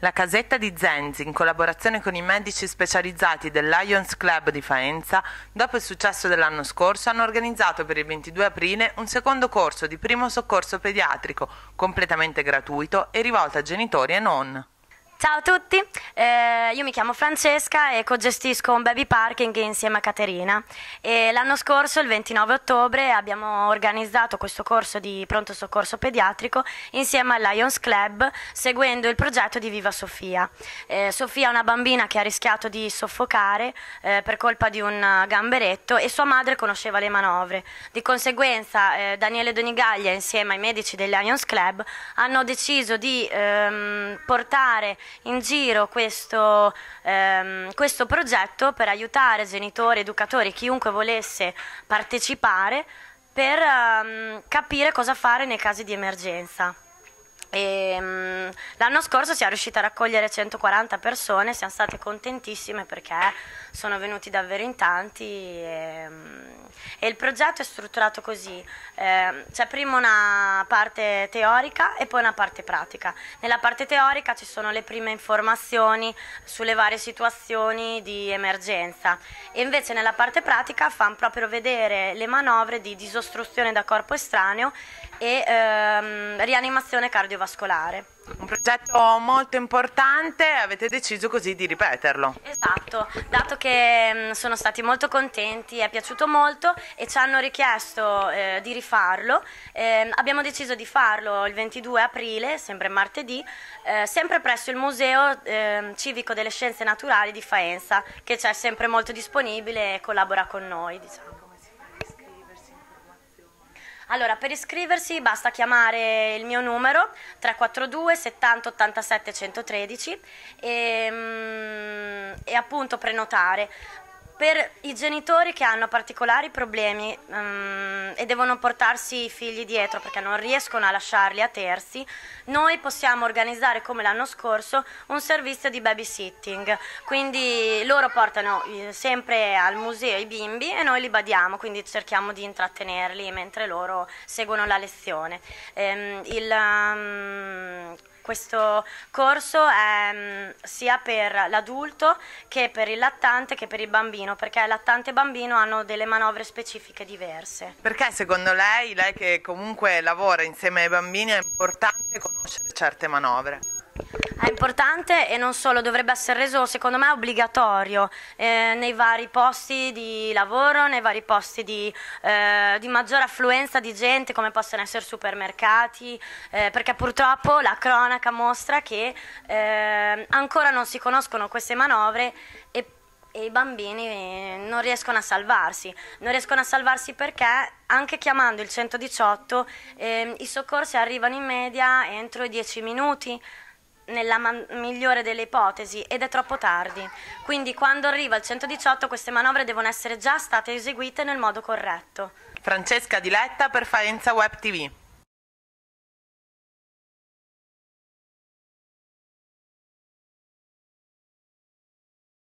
La Casetta di Zenzi, in collaborazione con i medici specializzati del Lions Club di Faenza, dopo il successo dell'anno scorso, hanno organizzato per il 22 aprile un secondo corso di primo soccorso pediatrico, completamente gratuito e rivolto a genitori e non. Ciao a tutti, eh, io mi chiamo Francesca e cogestisco un baby parking insieme a Caterina. l'anno scorso, il 29 ottobre, abbiamo organizzato questo corso di pronto soccorso pediatrico insieme al Lions Club, seguendo il progetto di Viva Sofia. Eh, Sofia è una bambina che ha rischiato di soffocare eh, per colpa di un eh, gamberetto e sua madre conosceva le manovre. Di conseguenza, eh, Daniele Donigaglia insieme ai medici del Lions Club hanno deciso di ehm, portare in giro questo, ehm, questo progetto per aiutare genitori, educatori, chiunque volesse partecipare per ehm, capire cosa fare nei casi di emergenza. Um, l'anno scorso siamo riusciti a raccogliere 140 persone, siamo state contentissime perché sono venuti davvero in tanti. E, um, e il progetto è strutturato così, eh, c'è cioè prima una parte teorica e poi una parte pratica. Nella parte teorica ci sono le prime informazioni sulle varie situazioni di emergenza e invece nella parte pratica fanno proprio vedere le manovre di disostruzione da corpo estraneo e ehm, rianimazione cardiovascolare. Un progetto molto importante, avete deciso così di ripeterlo. Esatto, dato che mm, sono stati molto contenti, è piaciuto molto e ci hanno richiesto eh, di rifarlo. Eh, abbiamo deciso di farlo il 22 aprile, sempre martedì, eh, sempre presso il Museo ehm, Civico delle Scienze Naturali di Faenza, che c'è sempre molto disponibile e collabora con noi. Diciamo. Allora, per iscriversi basta chiamare il mio numero 342 70 87 113 e, e appunto prenotare per i genitori che hanno particolari problemi um, e devono portarsi i figli dietro perché non riescono a lasciarli a terzi, noi possiamo organizzare come l'anno scorso un servizio di babysitting. Quindi loro portano eh, sempre al museo i bimbi e noi li badiamo, quindi cerchiamo di intrattenerli mentre loro seguono la lezione. Um, il, um, questo corso è mm, sia per l'adulto che per il lattante che per il bambino, perché lattante e bambino hanno delle manovre specifiche diverse. Perché secondo lei, lei che comunque lavora insieme ai bambini, è importante conoscere certe manovre? È importante e non solo, dovrebbe essere reso secondo me obbligatorio eh, nei vari posti di lavoro, nei vari posti di, eh, di maggiore affluenza di gente come possono essere supermercati, eh, perché purtroppo la cronaca mostra che eh, ancora non si conoscono queste manovre e, e i bambini non riescono a salvarsi, non riescono a salvarsi perché anche chiamando il 118 ehm, i soccorsi arrivano in media entro i 10 minuti nella migliore delle ipotesi ed è troppo tardi. Quindi quando arriva il 118 queste manovre devono essere già state eseguite nel modo corretto. Francesca Diletta per Faenza Web TV.